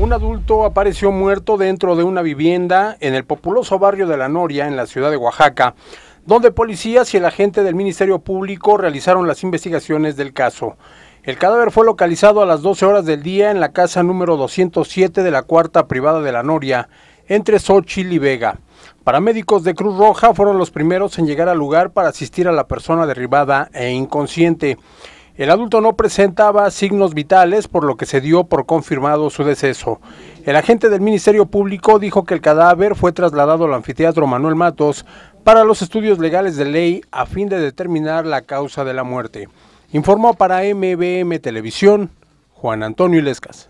Un adulto apareció muerto dentro de una vivienda en el populoso barrio de La Noria, en la ciudad de Oaxaca, donde policías y el agente del Ministerio Público realizaron las investigaciones del caso. El cadáver fue localizado a las 12 horas del día en la casa número 207 de la cuarta privada de La Noria, entre Xochitl y Vega. Paramédicos de Cruz Roja fueron los primeros en llegar al lugar para asistir a la persona derribada e inconsciente. El adulto no presentaba signos vitales, por lo que se dio por confirmado su deceso. El agente del Ministerio Público dijo que el cadáver fue trasladado al anfiteatro Manuel Matos para los estudios legales de ley a fin de determinar la causa de la muerte. Informó para MBM Televisión Juan Antonio Ilescas.